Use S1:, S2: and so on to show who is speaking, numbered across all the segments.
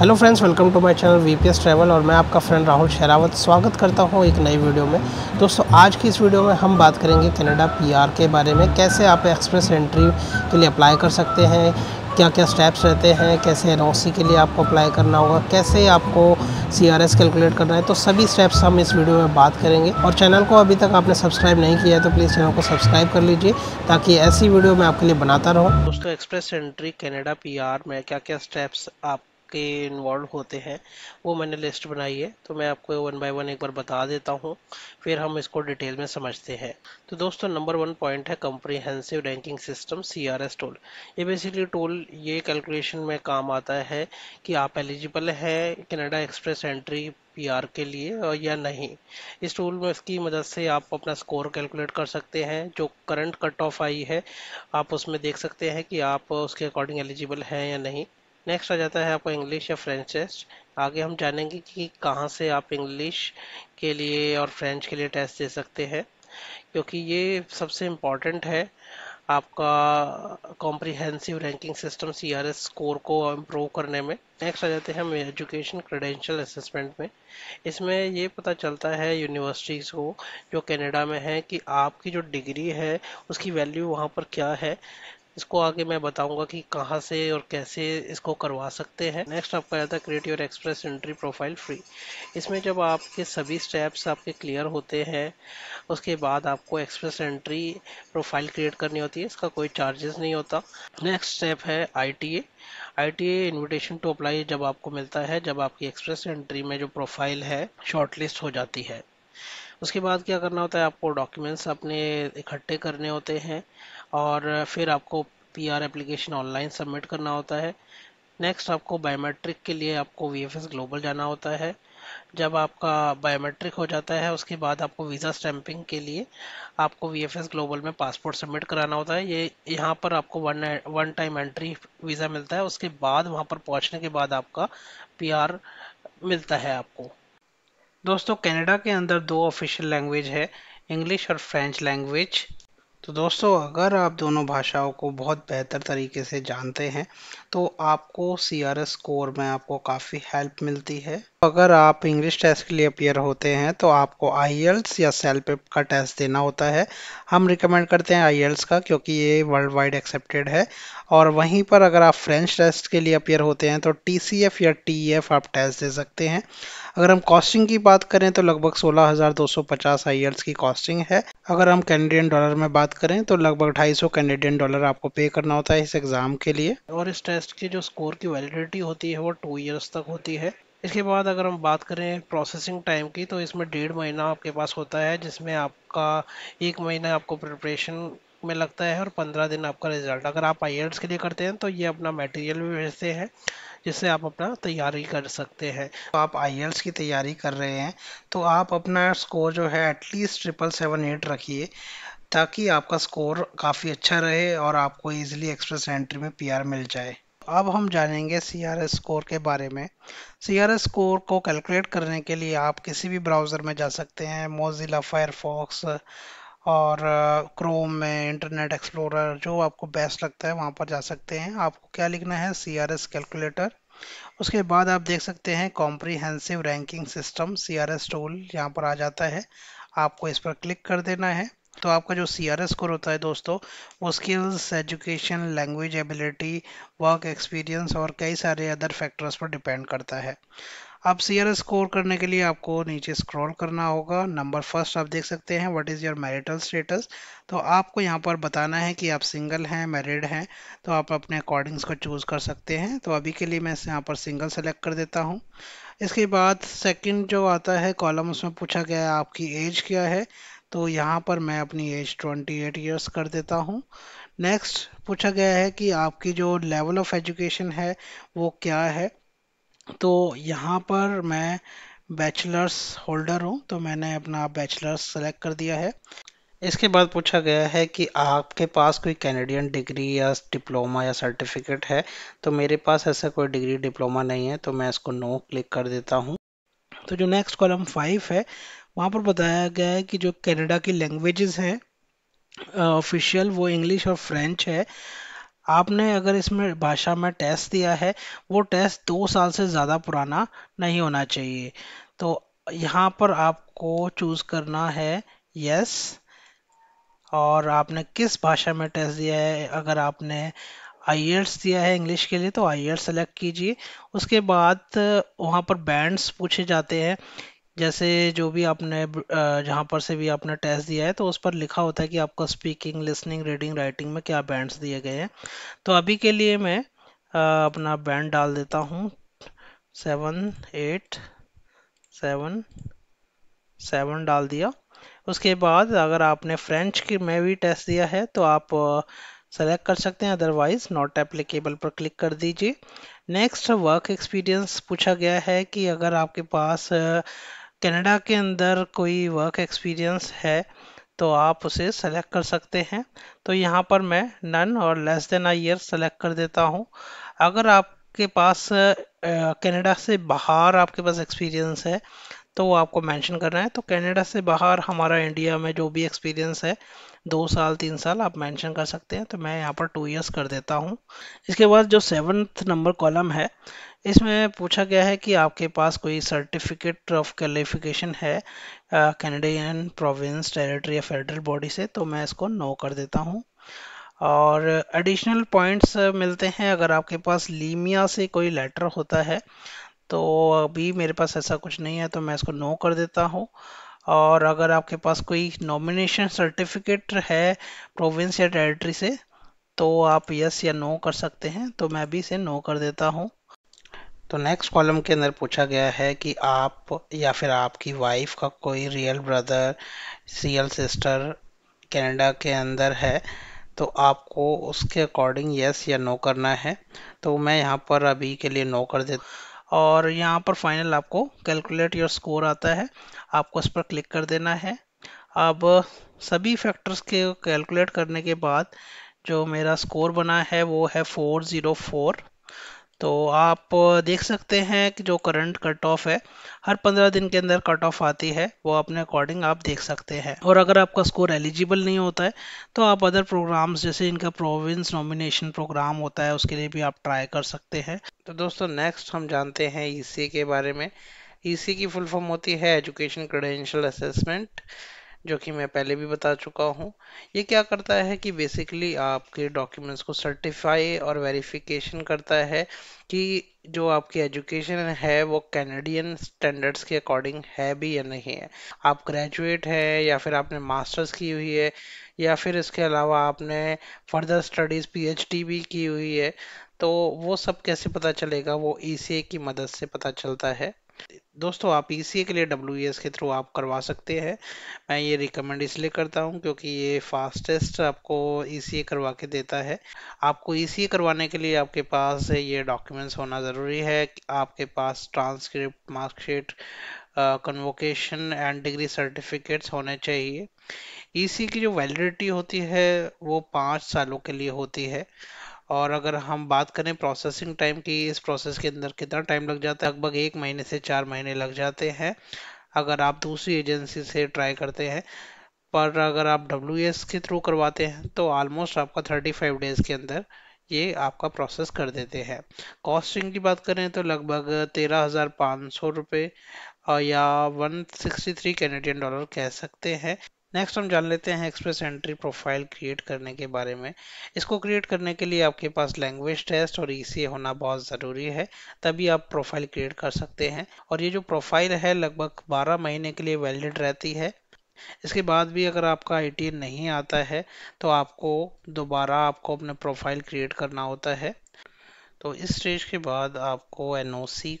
S1: hello friends welcome to my channel VPS travel और मैं आपका फ्रेंड राहुल शेरावत स्वागत करता हूं एक नई वीडियो में दोस्तों आज की इस वीडियो में हम बात करेंगे कनाडा पीआर के बारे में कैसे आप एक्सप्रेस एंट्री के लिए अप्लाई कर सकते हैं क्या क्या स्टेप्स रहते हैं कैसे एन के लिए आपको अप्लाई करना होगा कैसे आपको सी कैलकुलेट करना है तो सभी स्टेप्स हम इस वीडियो में बात करेंगे और चैनल को अभी तक आपने सब्सक्राइब नहीं किया है तो प्लीज़ चैनल को सब्सक्राइब कर लीजिए ताकि ऐसी वीडियो मैं आपके लिए बनाता रहूँ दोस्तों एक्सप्रेस एंट्री कैनेडा पी में क्या क्या स्टेप्स आप के इन्वॉल्व होते हैं वो मैंने लिस्ट बनाई है तो मैं आपको वन बाय वन एक बार बता देता हूँ फिर हम इसको डिटेल में समझते हैं तो दोस्तों नंबर वन पॉइंट है comprehensive ranking system C R S tool ये बेसिकली टोल ये कैलकुलेशन में काम आता है कि आप एलिजिबल हैं कनाडा एक्सप्रेस एंट्री पीआर के लिए या नहीं इस टूल में इसकी मदद से आप अपना स्कोर कैलकुलेट कर सकते हैं जो करंट कट ऑफ आई है आप उसमें देख सकते हैं कि आप उसके अकॉर्डिंग एलिजिबल हैं या नहीं नेक्स्ट आ जाता है आपका इंग्लिश या फ्रेंच टेस्ट आगे हम जानेंगे कि कहाँ से आप इंग्लिश के लिए और फ्रेंच के लिए टेस्ट दे सकते हैं क्योंकि ये सबसे इम्पॉर्टेंट है आपका comprehensive ranking system C R S score को इम्प्रूव करने में नेक्स्ट आ जाते हैं हम एजुकेशन क्रेडेंशियल असेसमेंट में इसमें ये पता चलता है यूनिवर्सिटीज़ को जो कनाडा में है कि आपकी जो डिग्री है उसकी वैल्यू वहाँ पर क्या है इसको आगे मैं बताऊंगा कि कहाँ से और कैसे इसको करवा सकते हैं नेक्स्ट आपका आया था create your express entry profile free इसमें जब आपके सभी स्टेप्स आपके क्लियर होते हैं उसके बाद आपको एक्सप्रेस एंट्री प्रोफाइल क्रिएट करनी होती है इसका कोई चार्जेस नहीं होता नेक्स्ट स्टेप है I T A I T A invitation to apply जब आपको मिलता है जब आपकी एक्सप्रेस एंट्री में जो प्रोफाइल है शॉर्टलिस्ट हो जाती है उसके बाद क्या करना होता है आपको डॉक्यूमेंट्स अपने इकट्ठे करने होते हैं और फिर आपको पीआर एप्लीकेशन ऑनलाइन सबमिट करना होता है नेक्स्ट आपको बायोमेट्रिक के लिए आपको वी ग्लोबल जाना होता है जब आपका बायोमेट्रिक हो जाता है उसके बाद आपको वीज़ा स्टैंपिंग के लिए आपको वी ग्लोबल में पासपोर्ट सबमिट कराना होता है ये यहाँ पर आपको one one time entry visa मिलता है उसके बाद वहाँ पर पहुँचने के बाद आपका पीआर मिलता है आपको दोस्तों कनाडा के अंदर दो ऑफिशियल लैंग्वेज है इंग्लिश और फ्रेंच लैंग्वेज तो दोस्तों अगर आप दोनों भाषाओं को बहुत बेहतर तरीके से जानते हैं तो आपको सी आर एस कोर में आपको काफ़ी हेल्प मिलती है अगर आप इंग्लिश टेस्ट के लिए अपियर होते हैं तो आपको आई एल्स e या सेल्फ का टेस्ट देना होता है हम रिकमेंड करते हैं आई एल्स e का क्योंकि ये वर्ल्ड वाइड एक्सेप्टेड है और वहीं पर अगर आप फ्रेंच टेस्ट के लिए अपियर होते हैं तो टी सी एफ या टी एफ e आप टेस्ट दे सकते हैं अगर हम कॉस्टिंग की बात करें तो लगभग 16,250 हज़ार की कॉस्टिंग है अगर हम कैनेडियन डॉलर में बात करें तो लगभग 250 कैनेडियन डॉलर आपको पे करना होता है इस एग्ज़ाम के लिए और इस टेस्ट की जो स्कोर की वैलिडिटी होती है वो टू ईयर्स तक होती है इसके बाद अगर हम बात करें प्रोसेसिंग टाइम की तो इसमें डेढ़ महीना आपके पास होता है जिसमें आपका एक महीना आपको प्रिपरेशन में लगता है और पंद्रह दिन आपका रिजल्ट अगर आप आई के लिए करते हैं तो ये अपना मटेरियल भी भेजते हैं जिससे आप अपना तैयारी कर सकते हैं तो आप आई की तैयारी कर रहे हैं तो आप अपना स्कोर जो है एटलीस्ट ट्रिपल सेवन एट रखिए ताकि आपका स्कोर काफ़ी अच्छा रहे और आपको ईजिली एक्सप्रेस एंट्री में पी मिल जाए अब हम जानेंगे सी आर एस स्कोर के बारे में सी आर एस स्कोर को कैलकुलेट करने के लिए आप किसी भी ब्राउज़र में जा सकते हैं मोजिला फायरफॉक्स और क्रोम में इंटरनेट एक्सप्लोरर जो आपको बेस्ट लगता है वहाँ पर जा सकते हैं आपको क्या लिखना है सी आर एस कैलकुलेटर उसके बाद आप देख सकते हैं comprehensive ranking system C R S tool यहाँ पर आ जाता है आपको इस पर क्लिक कर देना है तो आपका जो सी आर एस स्कोर होता है दोस्तों वो skills education language ability work experience और कई सारे अदर फैक्टर्स पर डिपेंड करता है अब सी आर एस स्कोर करने के लिए आपको नीचे स्क्रॉल करना होगा नंबर फर्स्ट आप देख सकते हैं what is your marital status तो आपको यहाँ पर बताना है कि आप सिंगल हैं मैरिड हैं तो आप अपने अकॉर्डिंग्स को चूज़ कर सकते हैं तो अभी के लिए मैं यहाँ पर सिंगल सेलेक्ट कर देता हूँ इसके बाद सेकंड जो आता है कॉलम उसमें पूछा गया है आपकी एज क्या है तो यहाँ पर मैं अपनी एज 28 इयर्स कर देता हूँ नेक्स्ट पूछा गया है कि आपकी जो लेवल ऑफ एजुकेशन है वो क्या है तो यहाँ पर मैं बैचलर्स होल्डर हूँ तो मैंने अपना बैचलर्स सेलेक्ट कर दिया है इसके बाद पूछा गया है कि आपके पास कोई कैनेडियन डिग्री या डिप्लोमा या सर्टिफिकेट है तो मेरे पास ऐसा कोई डिग्री डिप्लोमा नहीं है तो मैं इसको नो क्लिक कर देता हूँ तो जो नेक्स्ट कॉलम फाइव है वहाँ पर बताया गया है कि जो कनाडा की लैंग्वेजेस हैं ऑफिशियल वो इंग्लिश और फ्रेंच है आपने अगर इसमें भाषा में टेस्ट दिया है वो टेस्ट दो साल से ज़्यादा पुराना नहीं होना चाहिए तो यहाँ पर आपको चूज़ करना है यस और आपने किस भाषा में टेस्ट दिया है अगर आपने आई दिया है इंग्लिश के लिए तो आई सेलेक्ट कीजिए उसके बाद वहाँ पर बैंड्स पूछे जाते हैं जैसे जो भी आपने जहाँ पर से भी आपने टेस्ट दिया है तो उस पर लिखा होता है कि आपका स्पीकिंग लिसनिंग रीडिंग राइटिंग में क्या बैंड्स दिए गए हैं तो अभी के लिए मैं अपना बैंड डाल देता हूँ सेवन एट सेवन सेवन डाल दिया उसके बाद अगर आपने फ्रेंच की में भी टेस्ट दिया है तो आप सेलेक्ट कर सकते हैं अदरवाइज नॉट एप्लीकेबल पर क्लिक कर दीजिए नेक्स्ट वर्क एक्सपीरियंस पूछा गया है कि अगर आपके पास कनाडा के अंदर कोई वर्क एक्सपीरियंस है तो आप उसे सेलेक्ट कर सकते हैं तो यहाँ पर मैं नन और less than a year select कर देता हूँ अगर आपके पास कनाडा से बाहर आपके पास एक्सपीरियंस है तो वो आपको मेंशन करना है तो कनाडा से बाहर हमारा इंडिया में जो भी एक्सपीरियंस है दो साल तीन साल आप मेंशन कर सकते हैं तो मैं यहाँ पर टू इयर्स कर देता हूँ इसके बाद जो सेवन्थ नंबर कॉलम है इसमें पूछा गया है कि आपके पास कोई सर्टिफिकेट ऑफ क्वालिफिकेशन है कैनेडियन प्रोविंस टेरिटरी या फेडरल बॉडी से तो मैं इसको नो कर देता हूँ और एडिशनल पॉइंट्स मिलते हैं अगर आपके पास लीमिया से कोई लेटर होता है तो अभी मेरे पास ऐसा कुछ नहीं है तो मैं इसको नो कर देता हूँ और अगर आपके पास कोई नॉमिनेशन सर्टिफिकेट है प्रोविंस या टेरिटरी से तो आप यस या नो कर सकते हैं तो मैं भी इसे नो कर देता हूँ तो नेक्स्ट कॉलम के अंदर पूछा गया है कि आप या फिर आपकी वाइफ का कोई real brother real sister Canada के अंदर है तो आपको उसके अकॉर्डिंग यस या नो करना है तो मैं यहाँ पर अभी के लिए नो कर देता और यहाँ पर फाइनल आपको कैलकुलेट योर स्कोर आता है आपको इस पर क्लिक कर देना है अब सभी फैक्टर्स के कैलकुलेट करने के बाद जो मेरा स्कोर बना है वो है फोर ज़ीरो फोर तो आप देख सकते हैं कि जो करंट कट ऑफ है हर पंद्रह दिन के अंदर कट ऑफ आती है वो अपने अकॉर्डिंग आप देख सकते हैं और अगर आपका स्कोर एलिजिबल नहीं होता है तो आप अदर प्रोग्राम्स जैसे इनका प्रोविंस नॉमिनेशन प्रोग्राम होता है उसके लिए भी आप ट्राई कर सकते हैं तो दोस्तों नेक्स्ट हम जानते हैं ई e के बारे में ई e की फुल फॉर्म होती है एजुकेशन क्रेडेंशियल असेसमेंट जो कि मैं पहले भी बता चुका हूँ ये क्या करता है कि बेसिकली आपके डॉक्यूमेंट्स को सर्टिफाई और वेरिफिकेशन करता है कि जो आपकी एजुकेशन है वो कैनेडियन स्टैंडर्ड्स के अकॉर्डिंग है भी या नहीं है आप ग्रेजुएट हैं या फिर आपने मास्टर्स की हुई है या फिर इसके अलावा आपने फर्दर स्टडीज़ पीएचडी भी की हुई है तो वो सब कैसे पता चलेगा वो ई e की मदद से पता चलता है दोस्तों आप ई e के लिए डब्ल्यू e के थ्रू आप करवा सकते हैं मैं ये रिकमेंड इसलिए करता हूँ क्योंकि ये फास्टेस्ट आपको ई e करवा के देता है आपको ई करवाने के लिए आपके पास ये डॉक्यूमेंट्स होना ज़रूरी है आपके पास transcript marksheet convocation and degree certificates होने चाहिए ई की जो वैलिडिटी होती है वो पाँच सालों के लिए होती है और अगर हम बात करें प्रोसेसिंग टाइम की इस प्रोसेस के अंदर कितना टाइम लग जाता है लगभग एक महीने से चार महीने लग जाते हैं अगर आप दूसरी एजेंसी से ट्राई करते हैं पर अगर आप डब्ल्यू के थ्रू करवाते हैं तो ऑलमोस्ट आपका 35 डेज़ के अंदर ये आपका प्रोसेस कर देते हैं कॉस्टिंग की बात करें तो लगभग तेरह हज़ार पाँच सौ रुपये या 163 कैनेडियन डॉलर कह सकते हैं नेक्स्ट हम जान लेते हैं एक्सप्रेस एंट्री प्रोफाइल क्रिएट करने के बारे में इसको क्रिएट करने के लिए आपके पास लैंग्वेज टेस्ट और ई होना बहुत ज़रूरी है तभी आप प्रोफाइल क्रिएट कर सकते हैं और ये जो प्रोफाइल है लगभग 12 महीने के लिए वैलिड रहती है इसके बाद भी अगर आपका आई e नहीं आता है तो आपको दोबारा आपको अपने प्रोफाइल क्रिएट करना होता है तो इस स्टेज के बाद आपको एन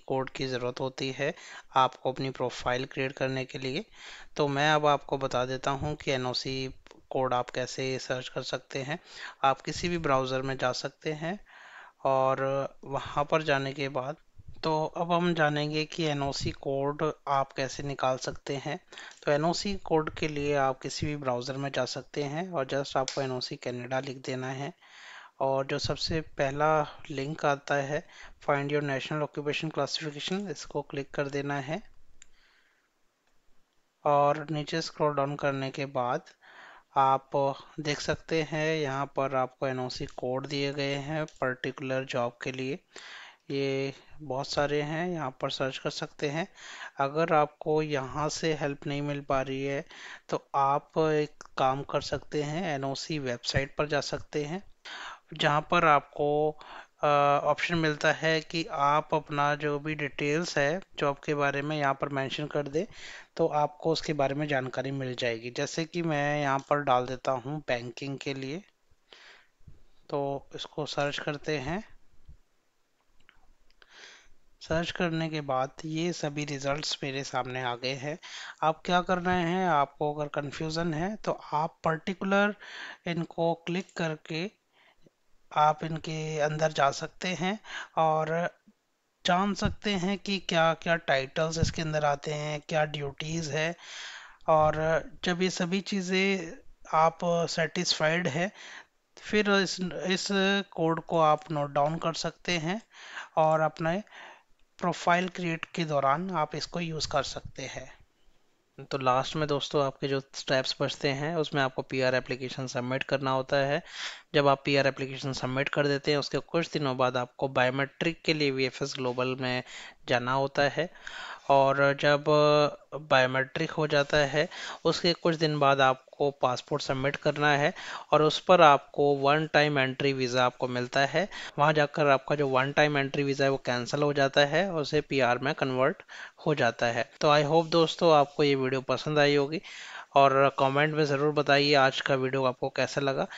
S1: कोड की ज़रूरत होती है आपको अपनी प्रोफाइल क्रिएट करने के लिए तो मैं अब आपको बता देता हूँ कि एन कोड आप कैसे सर्च कर सकते हैं आप किसी भी ब्राउज़र में जा सकते हैं और वहाँ पर जाने के बाद तो अब हम जानेंगे कि एन कोड आप कैसे निकाल सकते हैं तो एन कोड के लिए आप किसी भी ब्राउज़र में जा सकते हैं और जस्ट आपको एन ओ सी कैनेडा लिख देना है और जो सबसे पहला लिंक आता है find your national occupation classification इसको क्लिक कर देना है और नीचे स्क्रॉल डाउन करने के बाद आप देख सकते हैं यहाँ पर आपको एनओसी कोड दिए गए हैं पर्टिकुलर जॉब के लिए ये बहुत सारे हैं यहाँ पर सर्च कर सकते हैं अगर आपको यहाँ से हेल्प नहीं मिल पा रही है तो आप एक काम कर सकते हैं एनओसी वेबसाइट पर जा सकते हैं जहाँ पर आपको ऑप्शन मिलता है कि आप अपना जो भी डिटेल्स है जॉब के बारे में यहाँ पर मेंशन कर दें तो आपको उसके बारे में जानकारी मिल जाएगी जैसे कि मैं यहाँ पर डाल देता हूँ बैंकिंग के लिए तो इसको सर्च करते हैं सर्च करने के बाद ये सभी रिजल्ट्स मेरे सामने आ गए हैं आप क्या कर रहे हैं आपको अगर कन्फ्यूज़न है तो आप पर्टिकुलर इनको क्लिक करके आप इनके अंदर जा सकते हैं और जान सकते हैं कि क्या क्या टाइटल्स इसके अंदर आते हैं क्या ड्यूटीज़ है और जब ये सभी चीज़ें आप सेटिस्फाइड है फिर इस इस कोड को आप नोट डाउन कर सकते हैं और अपने प्रोफाइल क्रिएट के दौरान आप इसको यूज़ कर सकते हैं तो लास्ट में दोस्तों आपके जो स्टेप्स बचते हैं उसमें आपको पीआर एप्लीकेशन सबमिट करना होता है जब आप पीआर एप्लीकेशन सबमिट कर देते हैं उसके कुछ दिनों बाद आपको बायोमेट्रिक के लिए वीएफएस ग्लोबल में जाना होता है और जब बायोमेट्रिक हो जाता है उसके कुछ दिन बाद आपको पासपोर्ट सबमिट करना है और उस पर आपको वन टाइम एंट्री वीज़ा आपको मिलता है वहाँ जाकर आपका जो वन टाइम एंट्री वीज़ा है वो कैंसिल हो जाता है और उसे पीआर में कन्वर्ट हो जाता है तो आई होप दोस्तों आपको ये वीडियो पसंद आई होगी और कमेंट में ज़रूर बताइए आज का वीडियो आपको कैसा लगा